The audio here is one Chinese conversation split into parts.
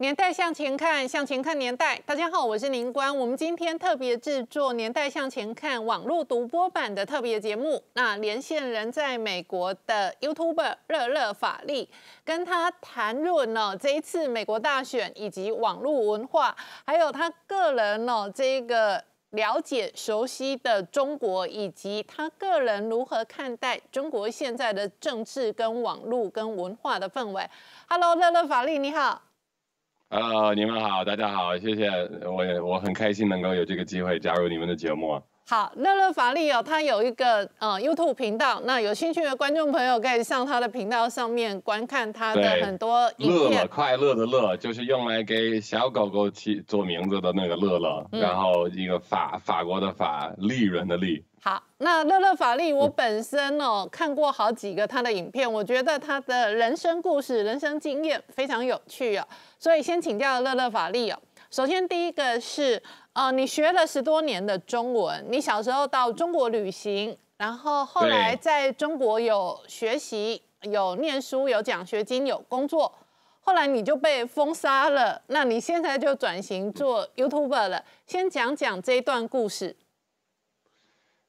年代向前看，向前看年代。大家好，我是林官。我们今天特别制作《年代向前看》网络独播版的特别节目。那连线人在美国的 YouTuber 热热法力，跟他谈论了这一次美国大选以及网络文化，还有他个人呢这个了解熟悉的中国，以及他个人如何看待中国现在的政治、跟网络、跟文化的氛围。Hello，热热法力，你好。呃，你们好，大家好，谢谢我，也我很开心能够有这个机会加入你们的节目。好，乐乐法利哦，他有一个呃 YouTube 频道，那有兴趣的观众朋友可以上他的频道上面观看他的很多。乐乐快乐的乐，就是用来给小狗狗起做名字的那个乐乐，然后一个法法国的法，利润的利。好，那乐乐法力，我本身哦看过好几个他的影片，我觉得他的人生故事、人生经验非常有趣啊。所以先请教乐乐法力哦。首先第一个是，呃，你学了十多年的中文，你小时候到中国旅行，然后后来在中国有学习、有念书、有奖学金、有工作，后来你就被封杀了。那你现在就转型做 YouTuber 了，先讲讲这段故事。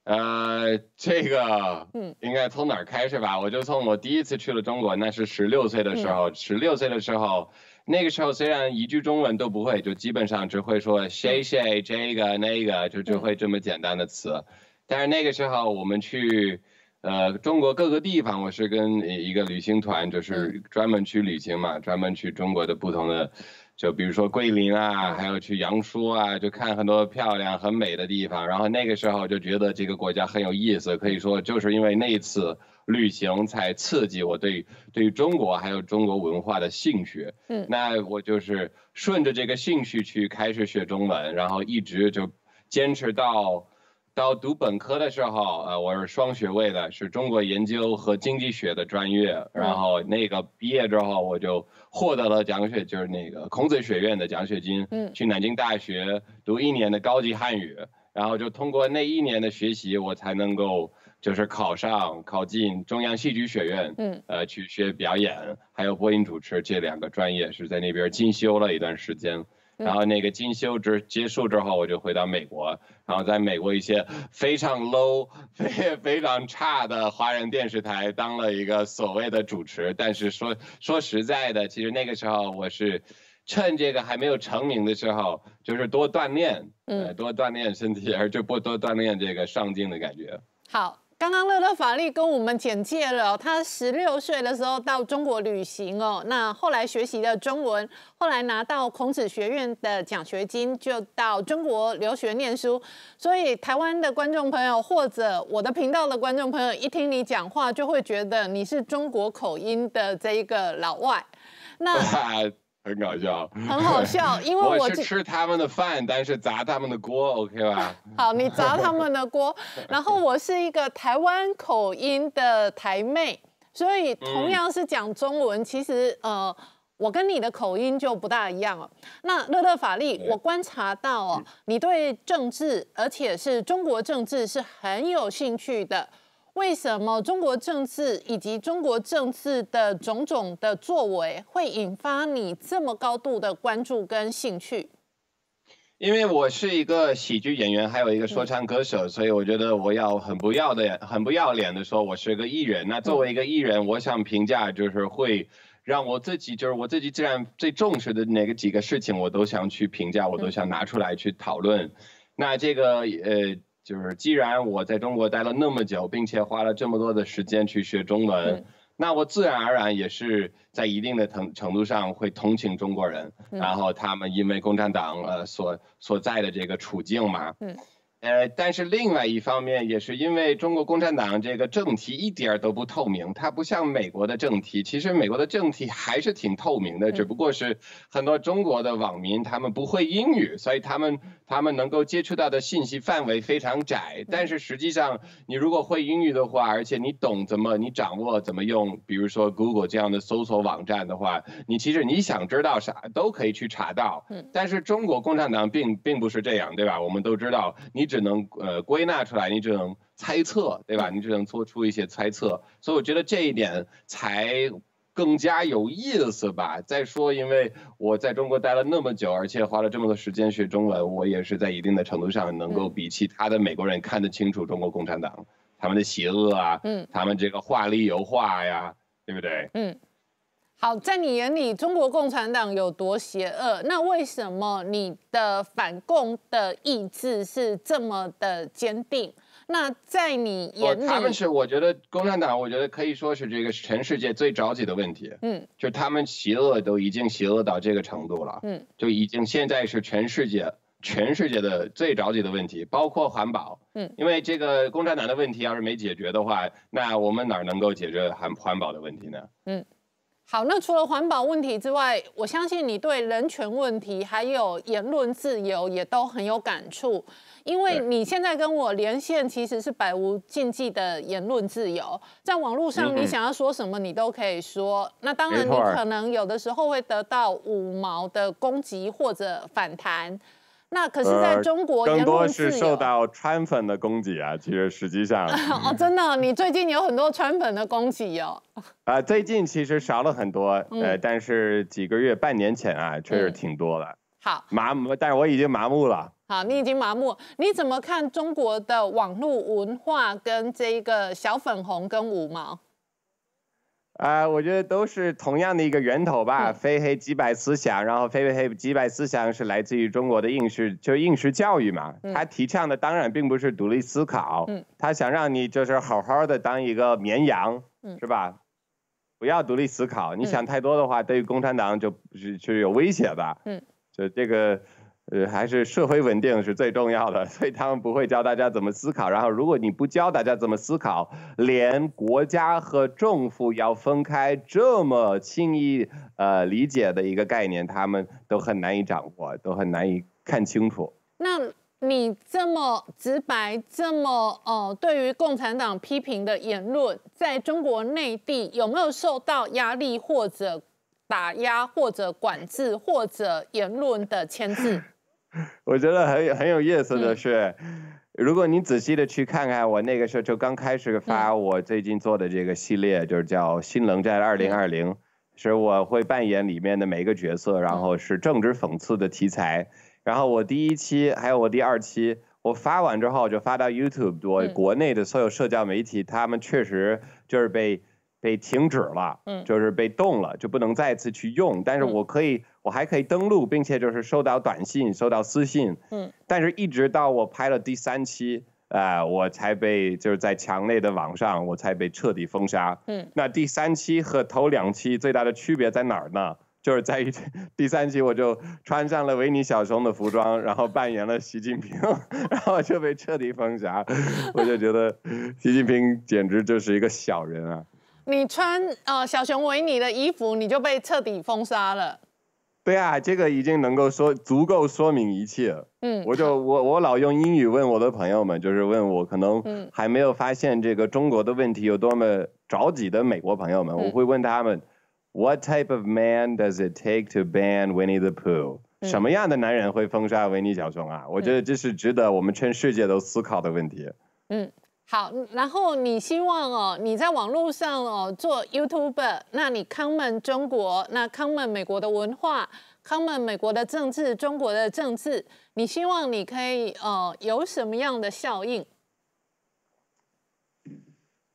呃，这个，嗯，应该从哪儿开始吧？我就从我第一次去了中国，那是十六岁的时候。十六岁的时候，那个时候虽然一句中文都不会，就基本上只会说谁谁这个那个，就只会这么简单的词。但是那个时候我们去，呃，中国各个地方，我是跟一个旅行团，就是专门去旅行嘛，专门去中国的不同的。就比如说桂林啊，还有去阳朔啊，就看很多漂亮、很美的地方。然后那个时候就觉得这个国家很有意思，可以说就是因为那一次旅行才刺激我对对于中国还有中国文化的兴趣。嗯，那我就是顺着这个兴趣去开始学中文，然后一直就坚持到。到读本科的时候，呃，我是双学位的，是中国研究和经济学的专业。然后那个毕业之后，我就获得了奖学就是那个孔子学院的奖学金，去南京大学读一年的高级汉语。然后就通过那一年的学习，我才能够就是考上考进中央戏剧学院，呃，去学表演，还有播音主持这两个专业是在那边进修了一段时间。然后那个进修之结束之后，我就回到美国。然后在美国一些非常 low、非非常差的华人电视台当了一个所谓的主持。但是说说实在的，其实那个时候我是趁这个还没有成名的时候，就是多锻炼，嗯，多锻炼身体，而就不多锻炼这个上镜的感觉。好。刚刚乐乐法力跟我们简介了，他十六岁的时候到中国旅行哦，那后来学习了中文，后来拿到孔子学院的奖学金，就到中国留学念书。所以台湾的观众朋友或者我的频道的观众朋友，一听你讲话，就会觉得你是中国口音的这一个老外。那 很搞笑，很好笑，因为我是吃他们的饭，但是砸他们的锅，OK 吧？好，你砸他们的锅，然后我是一个台湾口音的台妹，所以同样是讲中文，其实呃，我跟你的口音就不大一样了。那乐乐法力，我观察到哦，你对政治，而且是中国政治是很有兴趣的。为什么中国政治以及中国政治的种种的作为会引发你这么高度的关注跟兴趣？因为我是一个喜剧演员，还有一个说唱歌手，所以我觉得我要很不要的、很不要脸的说，我是个艺人。那作为一个艺人，我想评价就是会让我自己，就是我自己自然最重视的哪个几个事情，我都想去评价，我都想拿出来去讨论。那这个呃。就是，既然我在中国待了那么久，并且花了这么多的时间去学中文，那我自然而然也是在一定的程程度上会同情中国人，然后他们因为共产党呃所所在的这个处境嘛。呃，但是另外一方面也是因为中国共产党这个政体一点儿都不透明，它不像美国的政体。其实美国的政体还是挺透明的，只不过是很多中国的网民他们不会英语，所以他们他们能够接触到的信息范围非常窄。但是实际上，你如果会英语的话，而且你懂怎么你掌握怎么用，比如说 Google 这样的搜索网站的话，你其实你想知道啥都可以去查到。但是中国共产党并并不是这样，对吧？我们都知道你。只能呃归纳出来，你只能猜测，对吧？你只能做出一些猜测，所以我觉得这一点才更加有意思吧。再说，因为我在中国待了那么久，而且花了这么多时间学中文，我也是在一定的程度上能够比其他的美国人看得清楚中国共产党他们的邪恶啊，嗯，他们这个话里有话呀，对不对？嗯。好，在你眼里，中国共产党有多邪恶？那为什么你的反共的意志是这么的坚定？那在你眼里，他们是？我觉得共产党，我觉得可以说是这个全世界最着急的问题。嗯，就他们邪恶都已经邪恶到这个程度了。嗯，就已经现在是全世界全世界的最着急的问题，包括环保。嗯，因为这个共产党的问题要是没解决的话，那我们哪能够解决环环保的问题呢？嗯。好，那除了环保问题之外，我相信你对人权问题还有言论自由也都很有感触，因为你现在跟我连线其实是百无禁忌的言论自由，在网络上你想要说什么你都可以说，那当然你可能有的时候会得到五毛的攻击或者反弹。那可是在中国，更多是受到川粉的攻击啊！其实实际上，哦，真的，你最近有很多川粉的攻击哟。啊，最近其实少了很多，呃，但是几个月、半年前啊，确实挺多的。好，麻木，但是我已经麻木了。好，你已经麻木，你怎么看中国的网络文化跟这个小粉红跟五毛？啊，我觉得都是同样的一个源头吧，非黑即白思想，然后非黑即白思想是来自于中国的应试，就应试教育嘛。他提倡的当然并不是独立思考，他想让你就是好好的当一个绵羊，是吧？不要独立思考，你想太多的话，对于共产党就是是有威胁的。嗯，就这个。呃，还是社会稳定是最重要的，所以他们不会教大家怎么思考。然后，如果你不教大家怎么思考，连国家和政府要分开这么轻易呃理解的一个概念，他们都很难以掌握，都很难以看清楚。那你这么直白，这么呃，对于共产党批评的言论，在中国内地有没有受到压力或者打压或者管制或者言论的牵制？我觉得很很有意思的是，如果你仔细的去看看，我那个时候就刚开始发我最近做的这个系列，就是叫《新冷战2020》，是我会扮演里面的每一个角色，然后是政治讽刺的题材。然后我第一期还有我第二期，我发完之后就发到 YouTube，我国内的所有社交媒体，他们确实就是被被停止了，就是被冻了，就不能再次去用。但是我可以。我还可以登录，并且就是收到短信、收到私信。嗯。但是一直到我拍了第三期，呃，我才被就是在墙内的网上，我才被彻底封杀。嗯。那第三期和头两期最大的区别在哪儿呢？就是在于第三期我就穿上了维尼小熊的服装，然后扮演了习近平，然后就被彻底封杀。我就觉得习近平简直就是一个小人啊！你穿呃小熊维尼的衣服，你就被彻底封杀了。对啊，这个已经能够说足够说明一切。嗯，我就 我我老用英语问我的朋友们，就是问我可能还没有发现这个中国的问题有多么着急的美国朋友们，我会问他们，What type of man does it take to ban Winnie the Pooh？什么样的男人会封杀维尼小熊啊？我觉得这是值得我们全世界都思考的问题。嗯，好，然后你希望哦，你在网络上哦做 YouTuber，那你 come 中国，那 come 美国的文化。他们美国的政治、中国的政治，你希望你可以呃有什么样的效应？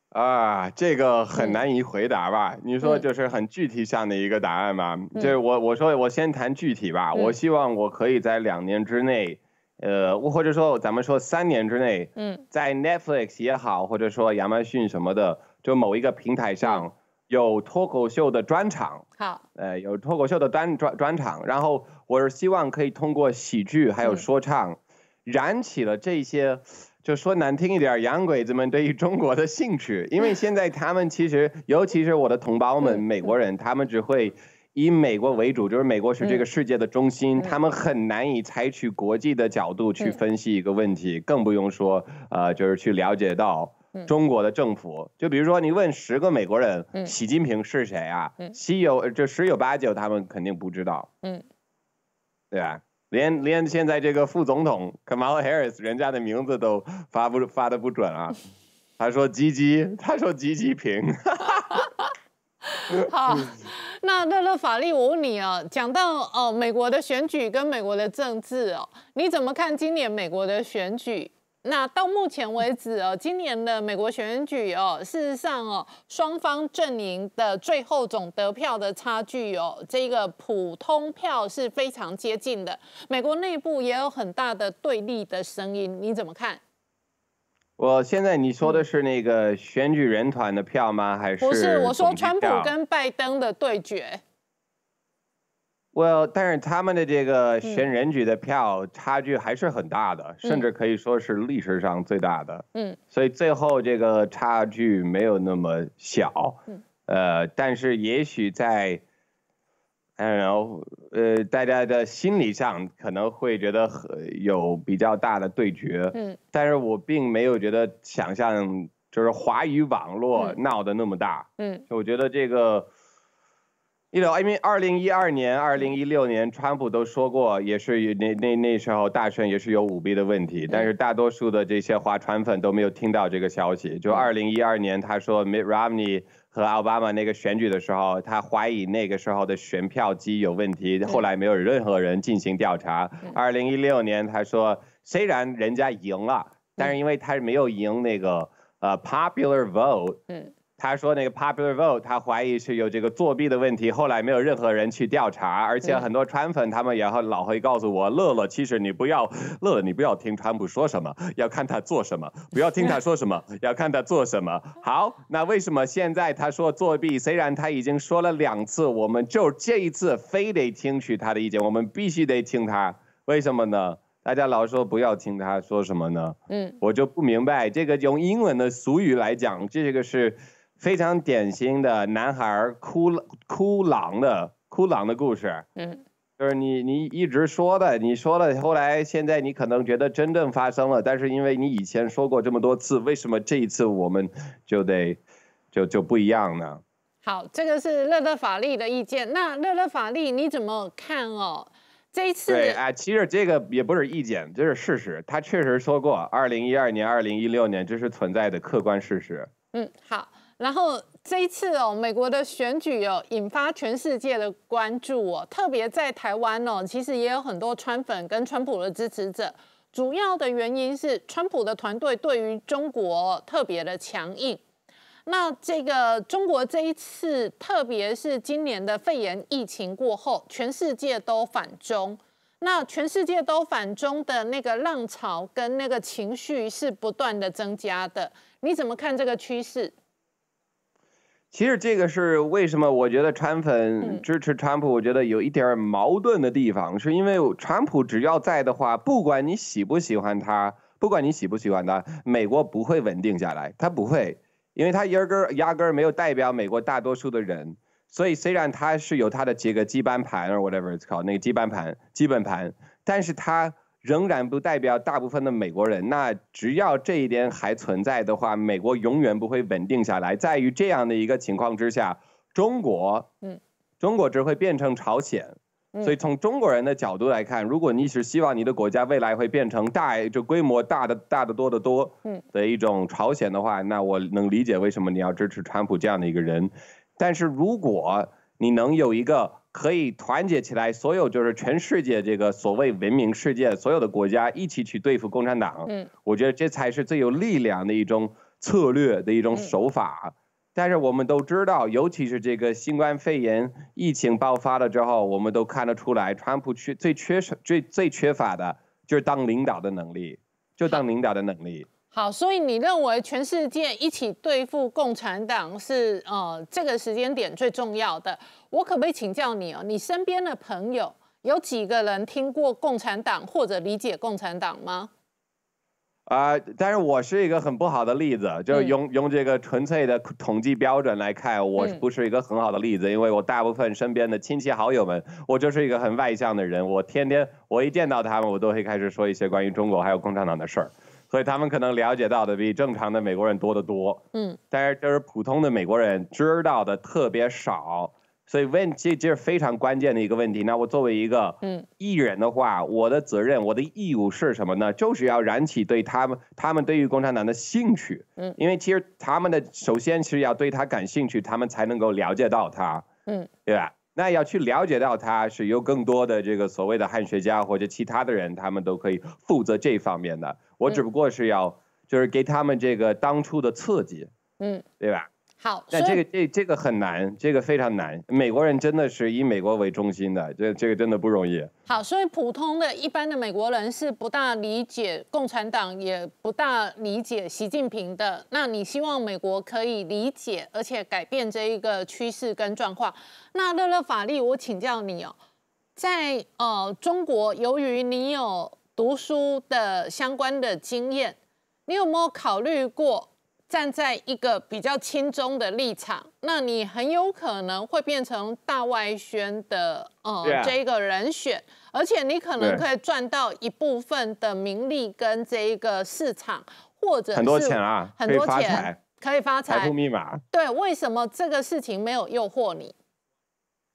啊，这个很难以回答吧？你说就是很具体上的一个答案吗？就是我我说我先谈具体吧。我希望我可以在两年之内，呃，或者说咱们说三年之内，嗯，在 Netflix 也好，或者说亚马逊什么的，就某一个平台上。有脱口秀的专场，好，呃，有脱口秀的专专专场。然后我是希望可以通过喜剧还有说唱，燃起了这些，就说难听一点，洋鬼子们对于中国的兴趣。因为现在他们其实，尤其是我的同胞们，美国人，他们只会以美国为主，就是美国是这个世界的中心，他们很难以采取国际的角度去分析一个问题，更不用说呃，就是去了解到。中国的政府，就比如说你问十个美国人，习近平是谁啊？有就十有八九他们肯定不知道，嗯，对吧？连连现在这个副总统 Kamala Harris 人家的名字都发不发的不准啊，他说吉吉”，他说吉吉平。好，那乐乐法力，我问你啊，讲到哦美国的选举跟美国的政治哦，你怎么看今年美国的选举？那到目前为止哦，今年的美国选举哦，事实上哦，双方阵营的最后总得票的差距哦，这个普通票是非常接近的。美国内部也有很大的对立的声音，你怎么看？我现在你说的是那个选举人团的票吗？还是不是？我说川普跟拜登的对决。Well，但是他们的这个选人局的票差距还是很大的，甚至可以说是历史上最大的。嗯，所以最后这个差距没有那么小。嗯，呃，但是也许在，I don't know，呃，大家的心理上可能会觉得有比较大的对决。嗯，但是我并没有觉得想象就是华语网络闹得那么大。嗯，我觉得这个。因为二零一二年、二零一六年，川普都说过，也是那那那时候大选也是有舞弊的问题，但是大多数的这些华川粉都没有听到这个消息。就二零一二年，他说 Mitt Romney 和奥巴马那个选举的时候，他怀疑那个时候的选票机有问题，后来没有任何人进行调查。二零一六年，他说虽然人家赢了，但是因为他是没有赢那个呃 popular vote。他说那个 popular vote，他怀疑是有这个作弊的问题。后来没有任何人去调查，而且很多川粉他们也会老会告诉我，乐乐其实你不要乐乐，你不要听川普说什么，要看他做什么，不要听他说什么，要看他做什么。好，那为什么现在他说作弊？虽然他已经说了两次，我们就这一次非得听取他的意见，我们必须得听他。为什么呢？大家老说不要听他说什么呢？嗯，我就不明白这个用英文的俗语来讲，这个是。非常典型的男孩哭哭狼的哭狼的故事，嗯，就是你你一直说的，你说了后来现在你可能觉得真正发生了，但是因为你以前说过这么多次，为什么这一次我们就得就就不一样呢？好，这个是乐乐法力的意见。那乐乐法力你怎么看哦？这一次，对，哎，其实这个也不是意见，这是事实。他确实说过，二零一二年、二零一六年，这是存在的客观事实。嗯，好。然后这一次哦，美国的选举哦，引发全世界的关注哦，特别在台湾哦，其实也有很多川粉跟川普的支持者。主要的原因是，川普的团队对于中国特别的强硬。那这个中国这一次，特别是今年的肺炎疫情过后，全世界都反中。那全世界都反中的那个浪潮跟那个情绪是不断的增加的。你怎么看这个趋势？其实这个是为什么？我觉得川粉支持川普，我觉得有一点矛盾的地方，是因为川普只要在的话，不管你喜不喜欢他，不管你喜不喜欢他，美国不会稳定下来，他不会，因为他压根压根没有代表美国大多数的人，所以虽然他是有他的几个基盘盘 r whatever it's called，那个基盘盘基本盘，但是他。仍然不代表大部分的美国人。那只要这一点还存在的话，美国永远不会稳定下来。在于这样的一个情况之下，中国，嗯，中国只会变成朝鲜。所以从中国人的角度来看，如果你是希望你的国家未来会变成大就规模大的大的多得多的一种朝鲜的话，那我能理解为什么你要支持川普这样的一个人。但是如果你能有一个。可以团结起来，所有就是全世界这个所谓文明世界所有的国家一起去对付共产党。嗯，我觉得这才是最有力量的一种策略的一种手法。但是我们都知道，尤其是这个新冠肺炎疫情爆发了之后，我们都看得出来，川普缺最缺少、最最缺乏的就是当领导的能力，就当领导的能力。好，所以你认为全世界一起对付共产党是呃这个时间点最重要的？我可不可以请教你哦？你身边的朋友有几个人听过共产党或者理解共产党吗？啊，但是我是一个很不好的例子，就是用用这个纯粹的统计标准来看，我不是一个很好的例子，因为我大部分身边的亲戚好友们，我就是一个很外向的人，我天天我一见到他们，我都会开始说一些关于中国还有共产党的事儿。所以他们可能了解到的比正常的美国人多得多，嗯，但是就是普通的美国人知道的特别少，所以问这这是非常关键的一个问题。那我作为一个嗯艺人的话，我的责任我的义务是什么呢？就是要燃起对他们他们对于共产党的兴趣，嗯，因为其实他们的首先是要对他感兴趣，他们才能够了解到他，嗯，对吧？那要去了解到他是有更多的这个所谓的汉学家或者其他的人，他们都可以负责这方面的。我只不过是要，就是给他们这个当初的刺激，嗯，对吧？好，但这个这这个很难，这个非常难。美国人真的是以美国为中心的，这这个真的不容易。好，所以普通的一般的美国人是不大理解共产党，也不大理解习近平的。那你希望美国可以理解，而且改变这一个趋势跟状况。那乐乐法力，我请教你哦，在呃中国，由于你有读书的相关的经验，你有没有考虑过？站在一个比较轻中的立场，那你很有可能会变成大外宣的，呃这一个人选，而且你可能可以赚到一部分的名利跟这一个市场，或者很多钱啊，很多钱，可以发财，财富密码。对，为什么这个事情没有诱惑你？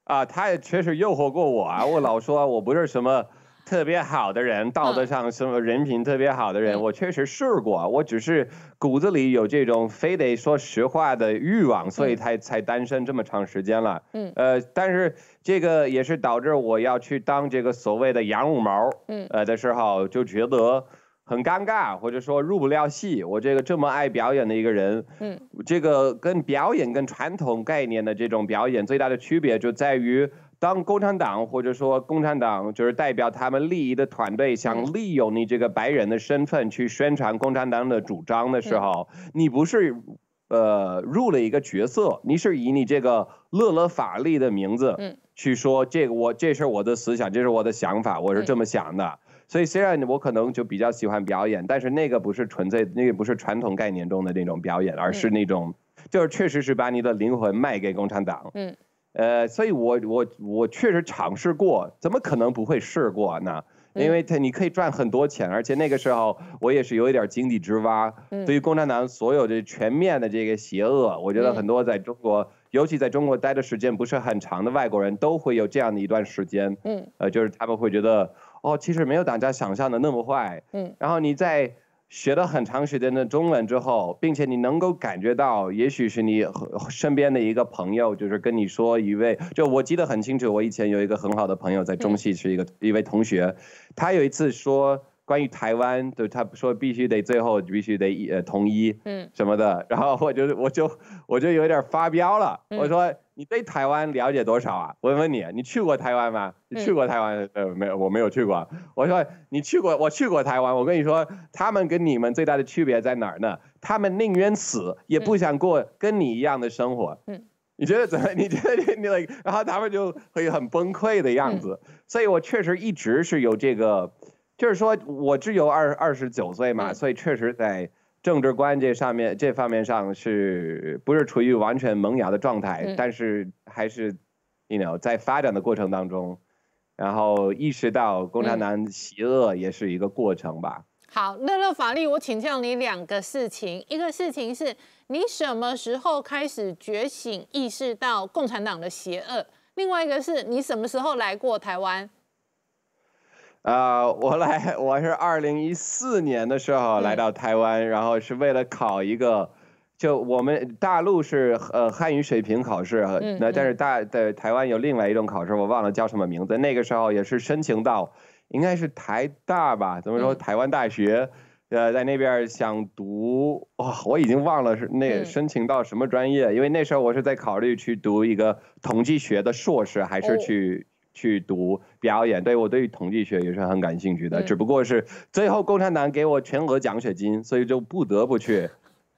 啊，他也确实诱惑过我啊，我老说我不是什么。特别好的人，道德上什么人品特别好的人，我确实试过。我只是骨子里有这种非得说实话的欲望，所以才才单身这么长时间了。嗯。呃，但是这个也是导致我要去当这个所谓的“羊五毛”嗯呃的时候，就觉得很尴尬，或者说入不了戏。我这个这么爱表演的一个人，嗯，这个跟表演跟传统概念的这种表演最大的区别就在于。当共产党或者说共产党就是代表他们利益的团队想利用你这个白人的身份去宣传共产党的主张的时候，你不是，呃，入了一个角色，你是以你这个勒勒法利的名字去说这个，我这是我的思想，这是我的想法，我是这么想的。所以虽然我可能就比较喜欢表演，但是那个不是纯粹，那个不是传统概念中的那种表演，而是那种就是确实是把你的灵魂卖给共产党。呃，所以我我我确实尝试过，怎么可能不会试过呢？因为他你可以赚很多钱，而且那个时候我也是有一点井底之蛙。对于共产党所有的全面的这个邪恶，我觉得很多在中国，尤其在中国待的时间不是很长的外国人都会有这样的一段时间。嗯。呃，就是他们会觉得，哦，其实没有大家想象的那么坏。嗯。然后你在。学了很长时间的中文之后，并且你能够感觉到，也许是你身边的一个朋友，就是跟你说一位，就我记得很清楚，我以前有一个很好的朋友在中戏是一个一位同学，他有一次说关于台湾，就他说必须得最后必须得呃统一，嗯，什么的，然后我就我就我就有点发飙了，我说。你对台湾了解多少啊？我问你，你去过台湾吗？你去过台湾？呃，没有，我没有去过。我说你去过，我去过台湾。我跟你说，他们跟你们最大的区别在哪儿呢？他们宁愿死，也不想过跟你一样的生活。嗯，你觉得怎？么？你觉得你，然后他们就会很崩溃的样子。所以我确实一直是有这个，就是说我只有二二十九岁嘛，所以确实在。政治观这上面这方面上是不是处于完全萌芽的状态？但是还是，you know，在发展的过程当中，然后意识到共产党邪恶也是一个过程吧。好，乐乐法律，我请教你两个事情：一个事情是你什么时候开始觉醒意识到共产党的邪恶？另外一个是你什么时候来过台湾？啊，我来，我是二零一四年的时候来到台湾，然后是为了考一个，就我们大陆是呃汉语水平考试，那但是大在台湾有另外一种考试，我忘了叫什么名字。那个时候也是申请到，应该是台大吧，怎么说台湾大学，呃，在那边想读，哇，我已经忘了是那申请到什么专业，因为那时候我是在考虑去读一个统计学的硕士还是去。去读表演，对我对于统计学也是很感兴趣的，只不过是最后共产党给我全额奖学金，所以就不得不去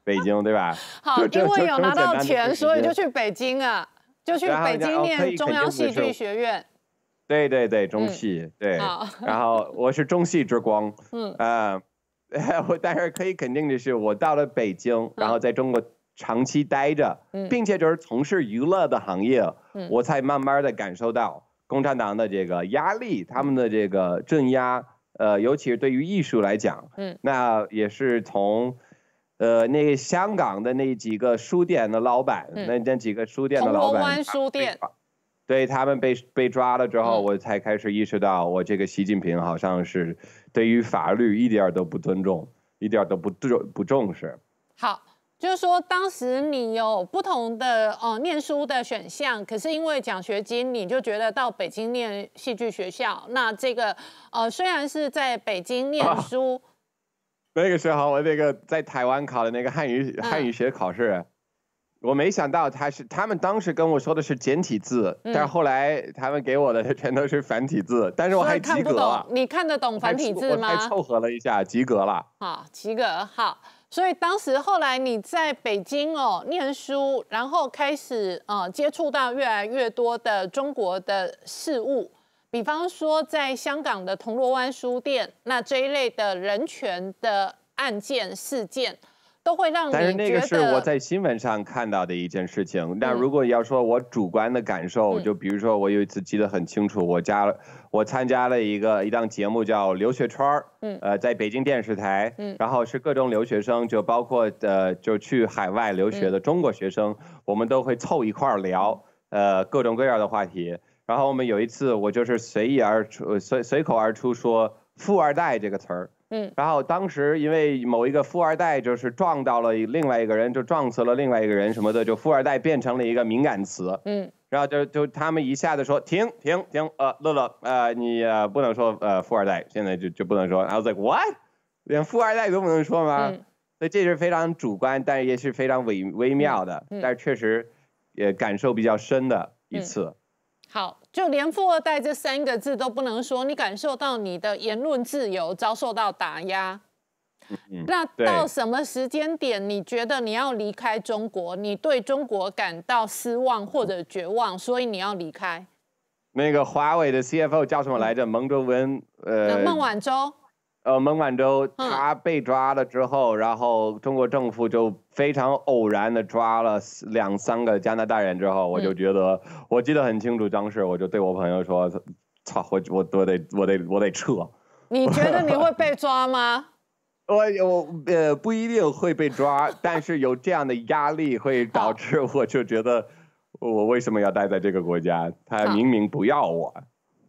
北京，对吧？好，因为有拿到钱，所以就去北京啊，就去北京念中央戏剧学院。对对对，中戏，对。然后我是中戏之光。嗯啊，我但是可以肯定的是，我到了北京，然后在中国长期待着，并且就是从事娱乐的行业，我才慢慢的感受到。共产党的这个压力，他们的这个镇压，呃，尤其是对于艺术来讲，嗯，那也是从，呃，那香港的那几个书店的老板，那那几个书店的老板，对，他们被被抓了之后，我才开始意识到，我这个习近平好像是对于法律一点都不尊重，一点都不重不重视。好。就是说，当时你有不同的哦念书的选项，可是因为奖学金，你就觉得到北京念戏剧学校。那这个呃，虽然是在北京念书，那个时候我那个在台湾考的那个汉语汉语学考试，我没想到他是他们当时跟我说的是简体字，但是后来他们给我的全都是繁体字，但是我还及格，你看得懂繁体字吗？太凑合了一下，及格了。好，及格好。所以当时后来你在北京哦念书，然后开始呃接触到越来越多的中国的事物，比方说在香港的铜锣湾书店，那这一类的人权的案件事件，都会让。但是那个是我在新闻上看到的一件事情。那如果要说我主观的感受，就比如说我有一次记得很清楚，我家。我参加了一个一档节目，叫《留学圈儿》，嗯，呃，在北京电视台，嗯，然后是各种留学生，就包括呃，就去海外留学的中国学生，我们都会凑一块儿聊，呃，各种各样的话题。然后我们有一次，我就是随意而出，随随口而出说“富二代”这个词儿。嗯，然后当时因为某一个富二代就是撞到了另外一个人，就撞死了另外一个人什么的，就富二代变成了一个敏感词。嗯，然后就就他们一下子说停停停，呃，乐乐，呃，你呃不能说呃富二代，现在就就不能说。I was like what，连富二代都不能说吗？所以这是非常主观，但也是非常微微妙的，但是确实也感受比较深的一次。好。就连“富二代”这三个字都不能说，你感受到你的言论自由遭受到打压。那到什么时间点，你觉得你要离开中国？你对中国感到失望或者绝望，所以你要离开？那个华为的 CFO 叫什么来着？孟卓文？呃，孟晚舟。呃，孟晚舟他被抓了之后，然后中国政府就非常偶然的抓了两三个加拿大人之后，我就觉得我记得很清楚。当时，我就对我朋友说：“操，我我我得我得我得撤。”你觉得你会 被抓吗？我我呃不一定会被抓，但是有这样的压力会导致我就觉得我为什么要待在这个国家？他明明不要我。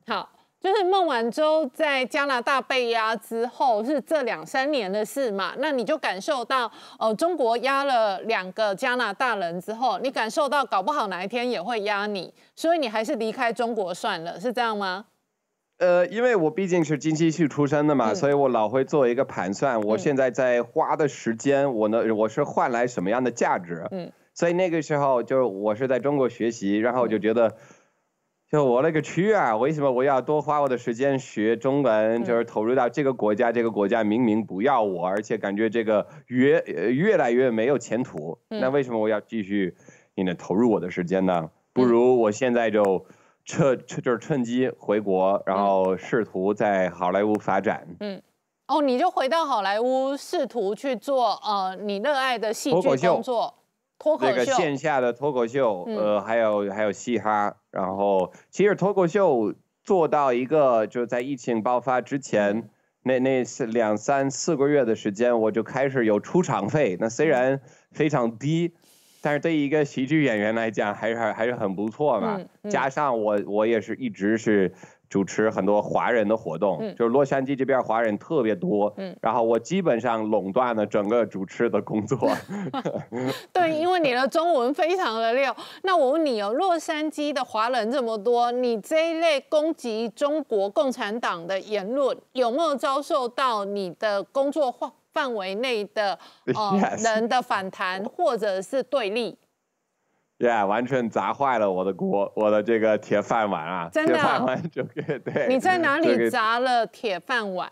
好。就是孟晚舟在加拿大被压之后，是这两三年的事嘛？那你就感受到，呃，中国压了两个加拿大人之后，你感受到搞不好哪一天也会压你，所以你还是离开中国算了，是这样吗？呃，因为我毕竟是经济学出身的嘛，所以我老会做一个盘算。我现在在花的时间，我呢，我是换来什么样的价值？嗯，所以那个时候就是我是在中国学习，然后就觉得。就我勒个去啊！为什么我要多花我的时间学中文？就是投入到这个国家，这个国家明明不要我，而且感觉这个越呃越来越没有前途。那为什么我要继续，你呢投入我的时间呢？不如我现在就趁趁就是趁机回国，然后试图在好莱坞发展。嗯，哦，你就回到好莱坞，试图去做呃你热爱的戏剧工作。那个线下的脱口秀，呃，还有还有嘻哈，然后其实脱口秀做到一个就在疫情爆发之前那那是两三四个月的时间，我就开始有出场费。那虽然非常低，但是对于一个喜剧演员来讲，还是还是很不错嘛。加上我我也是一直是。主持很多华人的活动，就是洛杉矶这边华人特别多，然后我基本上垄断了整个主持的工作。对，因为你的中文非常的溜。那我问你哦，洛杉矶的华人这么多，你这一类攻击中国共产党的言论，有没有遭受到你的工作范范围内的呃 人的反弹或者是对立？对，完全砸坏了我的锅，我的这个铁饭碗啊，铁饭碗就给对。你在哪里砸了铁饭碗？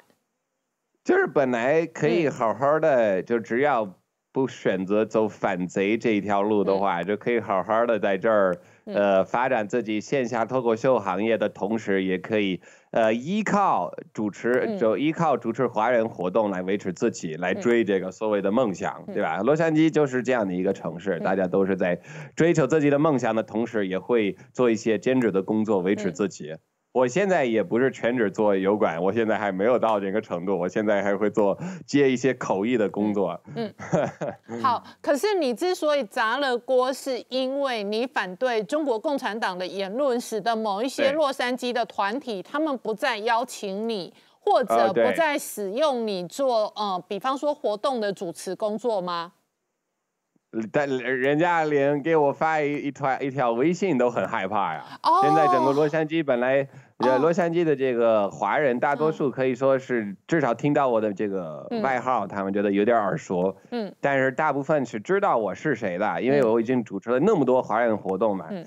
就是本来可以好好的，就只要不选择走反贼这一条路的话，就可以好好的在这儿。呃，发展自己线下脱口秀行业的同时，也可以呃依靠主持，就依靠主持华人活动来维持自己，来追这个所谓的梦想，对吧？洛杉矶就是这样的一个城市，大家都是在追求自己的梦想的同时，也会做一些兼职的工作维持自己。我现在也不是全职做油管，我现在还没有到这个程度。我现在还会做接一些口译的工作。嗯，好。可是你之所以砸了锅，是因为你反对中国共产党的言论，使得某一些洛杉矶的团体他们不再邀请你，或者不再使用你做呃，比方说活动的主持工作吗？但人家连给我发一一条一条微信都很害怕呀。哦。现在整个洛杉矶本来，洛杉矶的这个华人大多数可以说是至少听到我的这个外号，他们觉得有点耳熟。嗯。但是大部分是知道我是谁的，因为我已经主持了那么多华人活动嘛。嗯。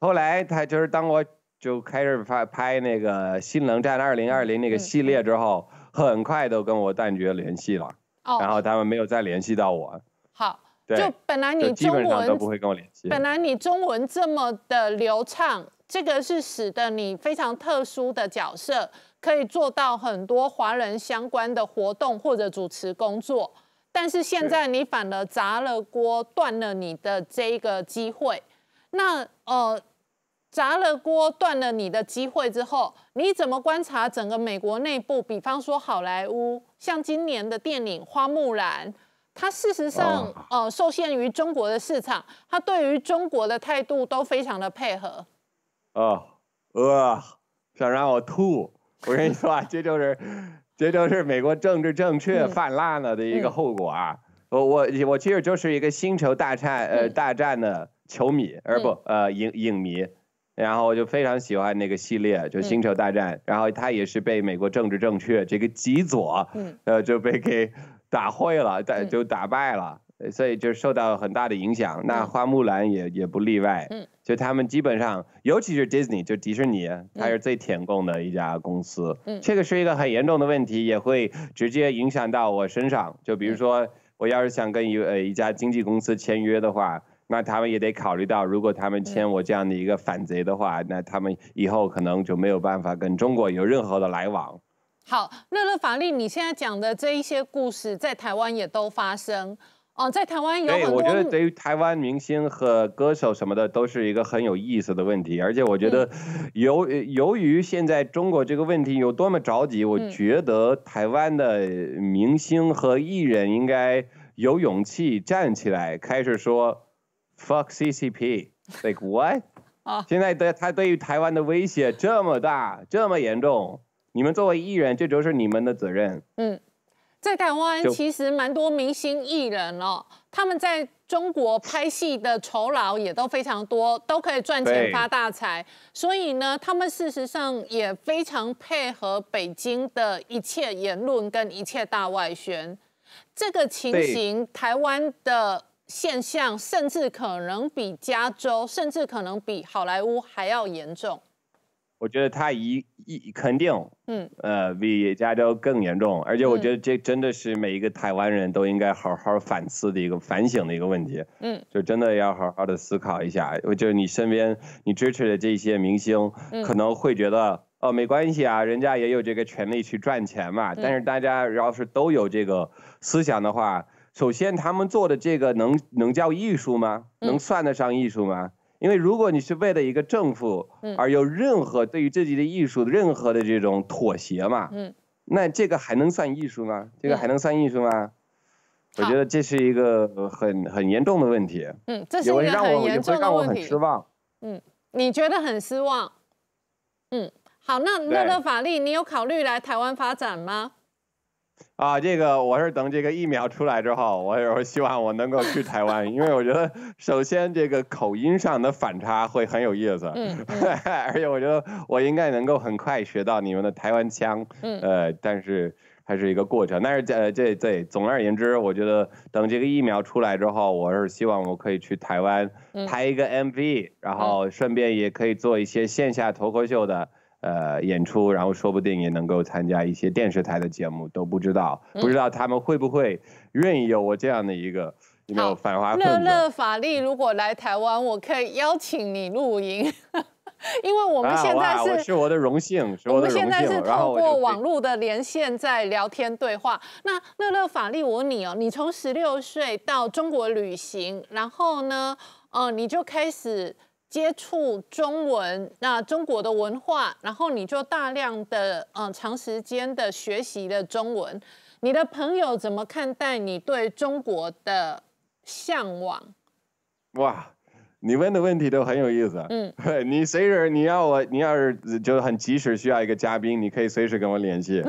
后来他就是当我就开始拍拍那个《新冷战二零二零》那个系列之后，很快都跟我断绝联系了。哦。然后他们没有再联系到我。好。就本来你中文，本来你中文这么的流畅，这个是使得你非常特殊的角色，可以做到很多华人相关的活动或者主持工作。但是现在你反了，砸了锅，断了你的这一个机会。那呃，砸了锅，断了你的机会之后，你怎么观察整个美国内部？比方说好莱坞，像今年的电影《花木兰》。他事实上，呃，受限于中国的市场，他对于中国的态度都非常的配合。啊呃，想让我吐！我跟你说啊，这就是，这就是美国政治正确泛滥了的一个后果啊！我我我其实就是一个《星球大战》呃大战的球迷，而不呃影影迷，然后我就非常喜欢那个系列，就《星球大战》，然后他也是被美国政治正确这个极左，呃就被给。打会了，但就打败了，所以就受到很大的影响。那花木兰也也不例外。就他们基本上，尤其是 Disney，就迪士尼，它是最舔共的一家公司。这个是一个很严重的问题，也会直接影响到我身上。就比如说，我要是想跟一呃一家经纪公司签约的话，那他们也得考虑到，如果他们签我这样的一个反贼的话，那他们以后可能就没有办法跟中国有任何的来往。好，乐乐法律，你现在讲的这一些故事，在台湾也都发生哦，在台湾有很多。对，我觉得对于台湾明星和歌手什么的，都是一个很有意思的问题。而且我觉得，由由于现在中国这个问题有多么着急，我觉得台湾的明星和艺人应该有勇气站起来，开始说 “fuck CCP”，l i k e what？啊，现在对他对于台湾的威胁这么大，这么严重。你们作为艺人，这就是你们的责任。嗯，在台湾其实蛮多明星艺人哦，他们在中国拍戏的酬劳也都非常多，都可以赚钱发大财。所以呢，他们事实上也非常配合北京的一切言论跟一切大外宣。这个情形，台湾的现象甚至可能比加州，甚至可能比好莱坞还要严重。我觉得他一一肯定，嗯，呃，比加州更严重，而且我觉得这真的是每一个台湾人都应该好好反思的一个反省的一个问题，嗯，就真的要好好的思考一下，就是你身边你支持的这些明星，可能会觉得哦没关系啊，人家也有这个权利去赚钱嘛，但是大家要是都有这个思想的话，首先他们做的这个能能叫艺术吗？能算得上艺术吗？因为如果你是为了一个政府而有任何对于自己的艺术的任何的这种妥协嘛，嗯，那这个还能算艺术吗？这个还能算艺术吗？我觉得这是一个很很严重的问题。嗯，这是一个很严重的问题。也会让我很失望。嗯，你觉得很失望？嗯，好，那乐乐法力，你有考虑来台湾发展吗？啊，这个我是等这个疫苗出来之后，我是希望我能够去台湾，因为我觉得首先这个口音上的反差会很有意思，嗯，而且我觉得我应该能够很快学到你们的台湾腔，嗯，呃，但是还是一个过程。但是在这这，总而言之，我觉得等这个疫苗出来之后，我是希望我可以去台湾拍一个 MV，然后顺便也可以做一些线下脱口秀的。呃，演出，然后说不定也能够参加一些电视台的节目，都不知道，不知道他们会不会意有我这样的一个有反华。乐乐法力如果来台湾，我可以邀请你录音，因为我们现在是。我是我的荣幸，是我的荣幸。我们现在是透过网络的连线在聊天对话。那乐乐法力，我你哦，你从十六岁到中国旅行，然后呢，哦，你就开始。接触中文，那中国的文化，然后你就大量的呃长时间的学习的中文，你的朋友怎么看待你对中国的向往？哇，你问的问题都很有意思嗯，你随时你要我，你要是就很及时需要一个嘉宾，你可以随时跟我联系。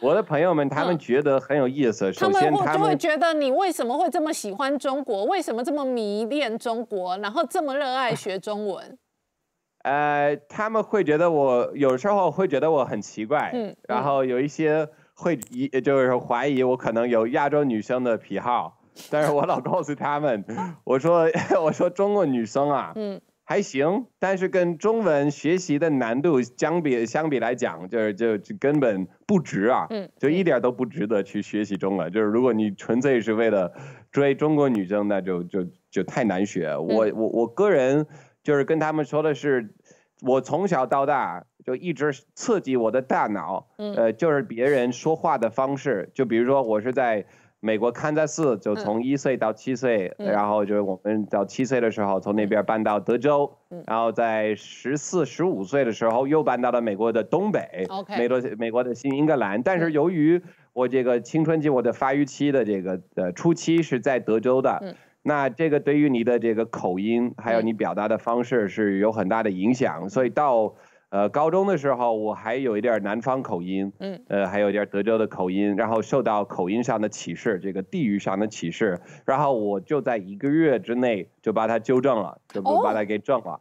我的朋友们，他们觉得很有意思。首先，他们就会觉得你为什么会这么喜欢中国，为什么这么迷恋中国，然后这么热爱学中文？呃，他们会觉得我有时候会觉得我很奇怪，嗯，然后有一些会疑，就是怀疑我可能有亚洲女生的癖好。但是我老告诉他们，我说 我说中国女生啊，嗯。还行，但是跟中文学习的难度相比相比来讲，就是就根本不值啊，嗯，就一点都不值得去学习中文。就是如果你纯粹是为了追中国女生，那就就就太难学。我我我个人就是跟他们说的是，我从小到大就一直刺激我的大脑，呃，就是别人说话的方式，就比如说我是在。美国堪萨斯，就从一岁到七岁，然后就是我们到七岁的时候，从那边搬到德州，然后在十四、十五岁的时候又搬到了美国的东北，美国美国的新英格兰。但是由于我这个青春期我的发育期的这个呃初期是在德州的，那这个对于你的这个口音还有你表达的方式是有很大的影响，所以到。呃，高中的时候我还有一点南方口音，嗯，呃，还有一点德州的口音，然后受到口音上的歧视，这个地域上的歧视，然后我就在一个月之内就把它纠正了，就把它给正了。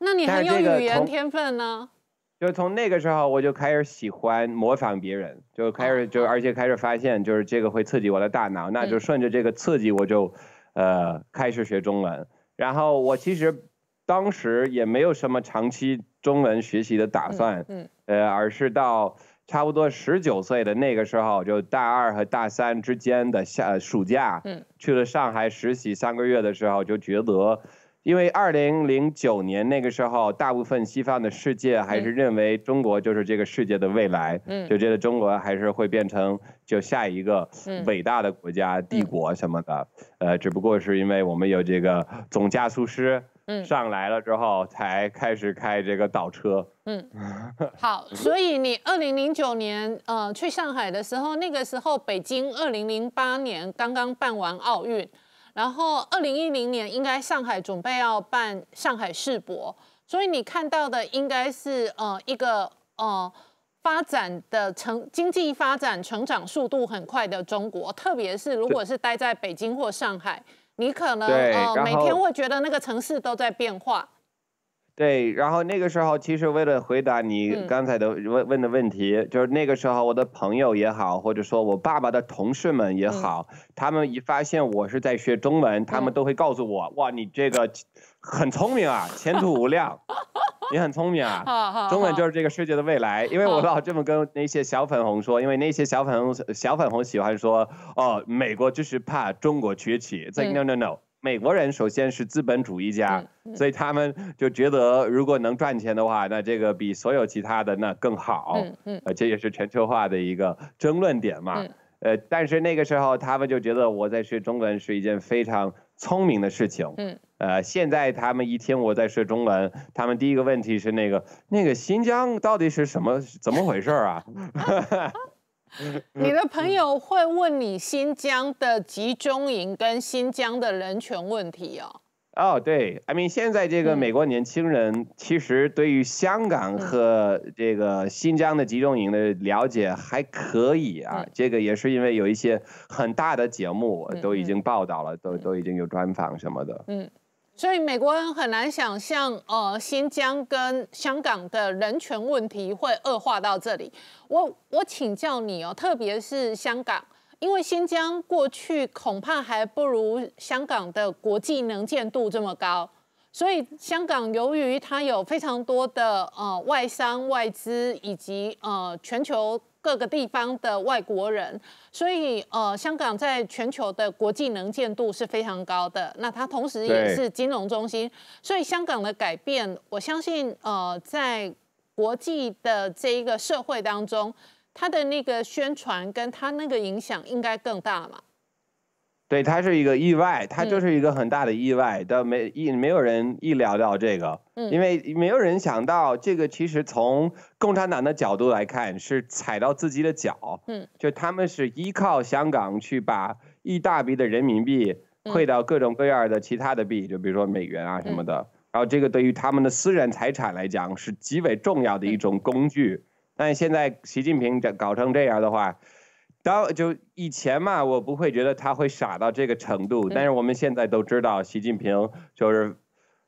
那你很有语言天分呢。就是从那个时候我就开始喜欢模仿别人，就开始就而且开始发现，就是这个会刺激我的大脑，那就顺着这个刺激，我就呃开始学中文。然后我其实当时也没有什么长期。中文学习的打算，嗯，呃，而是到差不多十九岁的那个时候，就大二和大三之间的夏暑假，嗯，去了上海实习三个月的时候，就觉得，因为二零零九年那个时候，大部分西方的世界还是认为中国就是这个世界的未来，嗯，就觉得中国还是会变成就下一个伟大的国家帝国什么的，呃，只不过是因为我们有这个总加速师。嗯，上来了之后才开始开这个倒车。嗯，好，所以你二零零九年呃去上海的时候，那个时候北京二零零八年刚刚办完奥运，然后二零一零年应该上海准备要办上海世博，所以你看到的应该是呃一个呃发展的成经济发展成长速度很快的中国，特别是如果是待在北京或上海。你可能每天会觉得那个城市都在变化。对，然后那个时候，其实为了回答你刚才的问问的问题，就是那个时候，我的朋友也好，或者说我爸爸的同事们也好，他们一发现我是在学中文，他们都会告诉我：“哇，你这个很聪明啊，前途无量。”你很聪明啊，中文就是这个世界的未来。因为我老这么跟那些小粉红说，因为那些小粉红小粉红喜欢说，哦，美国就是怕中国崛起。在 No No No，美国人首先是资本主义家，所以他们就觉得如果能赚钱的话，那这个比所有其他的那更好。嗯嗯，而且也是全球化的一个争论点嘛。呃，但是那个时候他们就觉得我在学中文是一件非常。聪明的事情，嗯，呃，现在他们一听我在说中文，他们第一个问题是那个那个新疆到底是什么怎么回事啊？你的朋友会问你新疆的集中营跟新疆的人权问题哦。哦，对，mean，现在这个美国年轻人其实对于香港和这个新疆的集中营的了解还可以啊，这个也是因为有一些很大的节目都已经报道了，都都已经有专访什么的。嗯，所以美国人很难想象，呃，新疆跟香港的人权问题会恶化到这里。我我请教你哦，特别是香港。因为新疆过去恐怕还不如香港的国际能见度这么高，所以香港由于它有非常多的呃外商、外资以及呃全球各个地方的外国人，所以呃香港在全球的国际能见度是非常高的。那它同时也是金融中心，所以香港的改变，我相信呃在国际的这一个社会当中。他的那个宣传跟他那个影响应该更大嘛？对，他是一个意外，他就是一个很大的意外，但没意没有人意料到这个，因为没有人想到这个。其实从共产党的角度来看，是踩到自己的脚。嗯，就他们是依靠香港去把一大笔的人民币汇到各种各样的其他的币，就比如说美元啊什么的。然后这个对于他们的私人财产来讲，是极为重要的一种工具。但现在习近平这搞成这样的话，当就以前嘛，我不会觉得他会傻到这个程度。但是我们现在都知道，习近平就是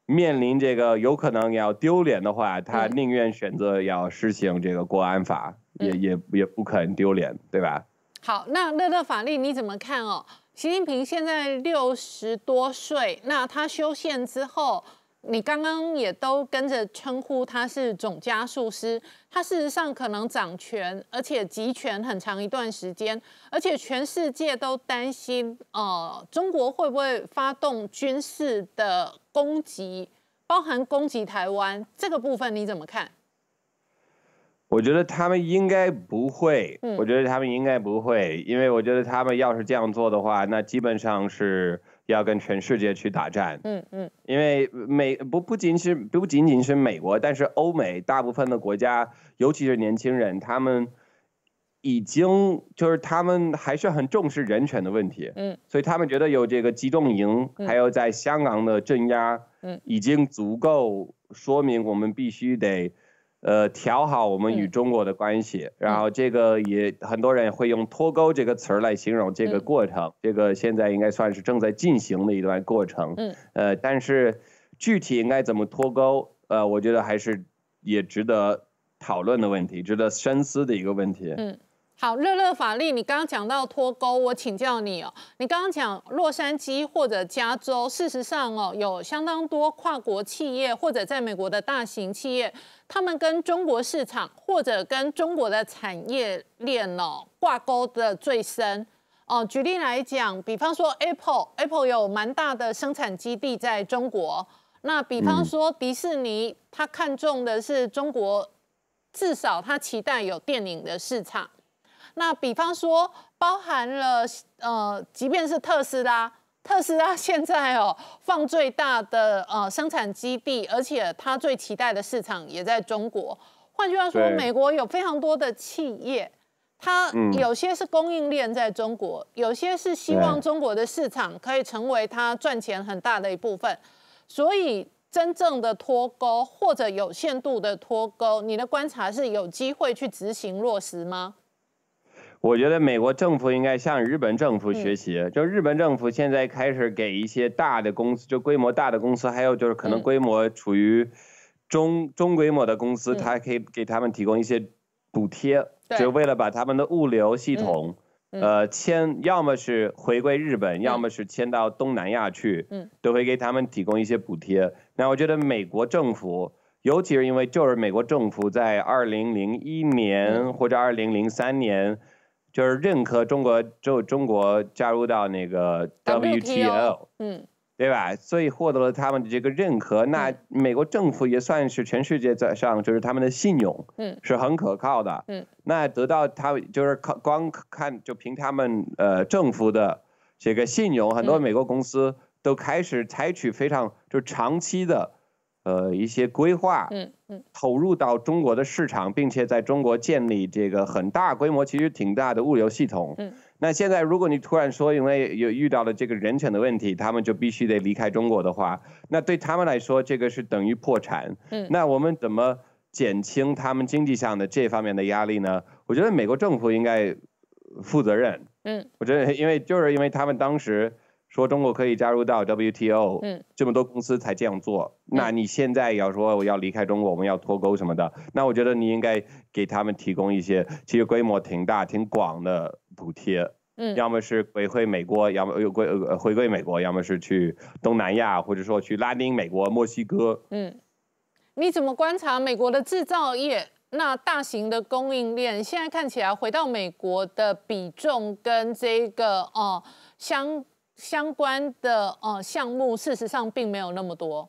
面临这个有可能要丢脸的话，他宁愿选择要施行这个国安法，也也也不可能丢脸，对吧？好，那乐乐法律你怎么看哦？习近平现在六十多岁，那他修宪之后。你刚刚也都跟着称呼他是总加速师，他事实上可能掌权，而且集权很长一段时间，而且全世界都担心，呃，中国会不会发动军事的攻击，包含攻击台湾这个部分，你怎么看？我觉得他们应该不会，我觉得他们应该不会，因为我觉得他们要是这样做的话，那基本上是。要跟全世界去打战，嗯嗯，因为美不不仅是不仅仅是美国，但是欧美大部分的国家，尤其是年轻人，他们已经就是他们还是很重视人权的问题，嗯，所以他们觉得有这个集中营，还有在香港的镇压，嗯，已经足够说明我们必须得。呃，调好我们与中国的关系，然后这个也很多人会用脱钩这个词儿来形容这个过程，这个现在应该算是正在进行的一段过程。嗯，呃，但是具体应该怎么脱钩？呃，我觉得还是也值得讨论的问题，值得深思的一个问题。嗯。好，乐乐法力，你刚刚讲到脱钩，我请教你哦。你刚刚讲洛杉矶或者加州，事实上哦，有相当多跨国企业或者在美国的大型企业，他们跟中国市场或者跟中国的产业链哦挂钩的最深哦。举例来讲，比方说 Apple，Apple 有蛮大的生产基地在中国。那比方说迪士尼，他看中的是中国，至少他期待有电影的市场。那比方说，包含了呃，即便是特斯拉，特斯拉 现在哦放最大的呃生产基地，而且它最期待的市场也在中国。换句话说，美国有非常多的企业，它有些是供应链在中国，有些是希望中国的市场可以成为它赚钱很大的一部分。所以，真正的脱钩或者有限度的脱钩，你的观察是有机会去执行落实吗？我觉得美国政府应该向日本政府学习，就日本政府现在开始给一些大的公司，就规模大的公司，还有就是可能规模处于中中规模的公司，它可以给他们提供一些补贴，就为了把他们的物流系统，呃，迁，要么是回归日本，要么是迁到东南亚去，都会给他们提供一些补贴。那我觉得美国政府，尤其是因为就是美国政府在二零零一年或者二零零三年。就是认可中国就中国加入到那个 WTO，嗯，对吧？所以获得了他们的这个认可，那美国政府也算是全世界在上，就是他们的信用，嗯，是很可靠的，嗯，那得到他就是靠光看就凭他们呃政府的这个信用，很多美国公司都开始采取非常就是长期的。呃，一些规划，嗯嗯，投入到中国的市场，并且在中国建立这个很大规模，其实挺大的物流系统。嗯，那现在如果你突然说，因为有遇到了这个人权的问题，他们就必须得离开中国的话，那对他们来说，这个是等于破产。嗯，那我们怎么减轻他们经济上的这方面的压力呢？我觉得美国政府应该负责任。嗯，我觉得，因为就是因为他们当时。说中国可以加入到 WTO，嗯，这么多公司才这样做。那你现在要说要离开中国，我们要脱钩什么的，那我觉得你应该给他们提供一些其实规模挺大、挺广的补贴，嗯，要么是归回美国，要么又归回归美国，要么是去东南亚，或者说去拉丁美国、墨西哥。嗯，你怎么观察美国的制造业？那大型的供应链现在看起来回到美国的比重跟这个哦相。相关的呃项目，事实上并没有那么多。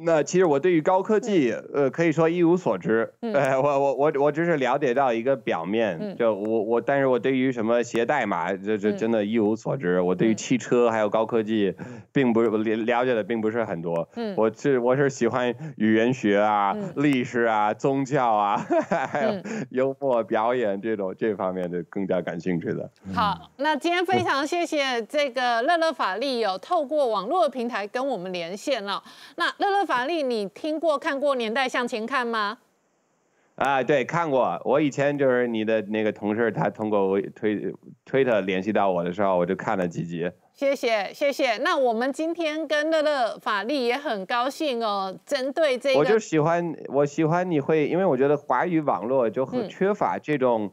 那其实我对于高科技，呃，可以说一无所知。哎，我我我我只是了解到一个表面，就我我，但是我对于什么携代码，这这真的一无所知。我对于汽车还有高科技，并不是了了解的并不是很多。嗯，我是我是喜欢语言学啊、历史啊、宗教啊，还有幽默表演这种这方面的更加感兴趣的。好，那今天非常谢谢这个乐乐法力有透过网络平台跟我们连线了。那乐乐。法力，你听过看过《年代向前看》吗？啊，对，看过。我以前就是你的那个同事，他通过推推特联系到我的时候，我就看了几集。谢谢谢谢。那我们今天跟乐乐法力也很高兴哦。针对这，我就喜欢我喜欢你会，因为我觉得华语网络就很缺乏这种，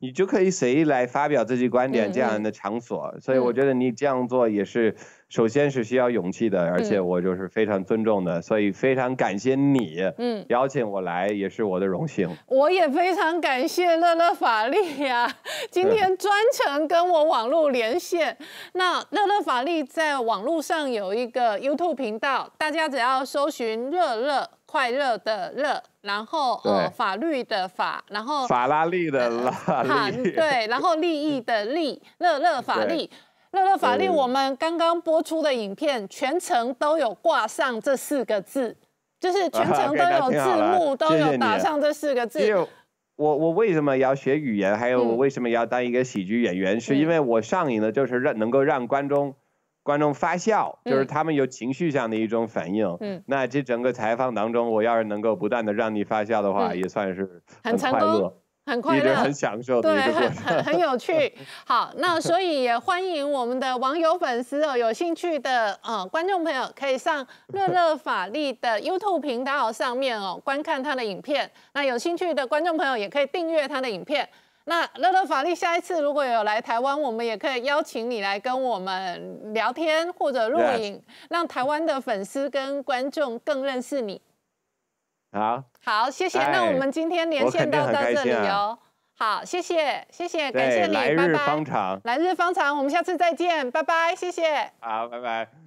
你就可以随意来发表自己观点这样的场所，所以我觉得你这样做也是。首先是需要勇气的，而且我就是非常尊重的，所以非常感谢你嗯，邀请我来，也是我的荣幸。我也非常感谢乐乐法力呀，今天专程跟我网络连线。那乐乐法力在网络上有一个 YouTube 频道，大家只要搜寻“乐乐快乐的乐”，然后呃法律的法，然后法拉利的拉，对，然后利益的利，乐乐法利。乐乐法律，我们刚刚播出的影片全程都有挂上这四个字，就是全程都有字幕，都有打上这四个字。我我为什么要学语言？还有我为什么要当一个喜剧演员？是因为我上瘾的就是让能够让观众观众发笑，就是他们有情绪上的一种反应。嗯，那这整个采访当中，我要是能够不断的让你发笑的话，也算是很成功。很快乐，很享受，对，很很很有趣。好，那所以也欢迎我们的网友粉丝哦，有兴趣的呃观众朋友，可以上 乐乐法力的 YouTube 频道上面哦，观看他的影片。那有兴趣的观众朋友也可以订阅他的影片。那乐乐法力下一次如果有来台湾，我们也可以邀请你来跟我们聊天或者录影，让台湾的粉丝跟观众更认识你。好，好，谢谢。那我们今天连线到到这里哦。好，谢谢，谢谢，感谢你，拜拜。来日方长，来日方长，我们下次再见，拜拜，谢谢。好，拜拜。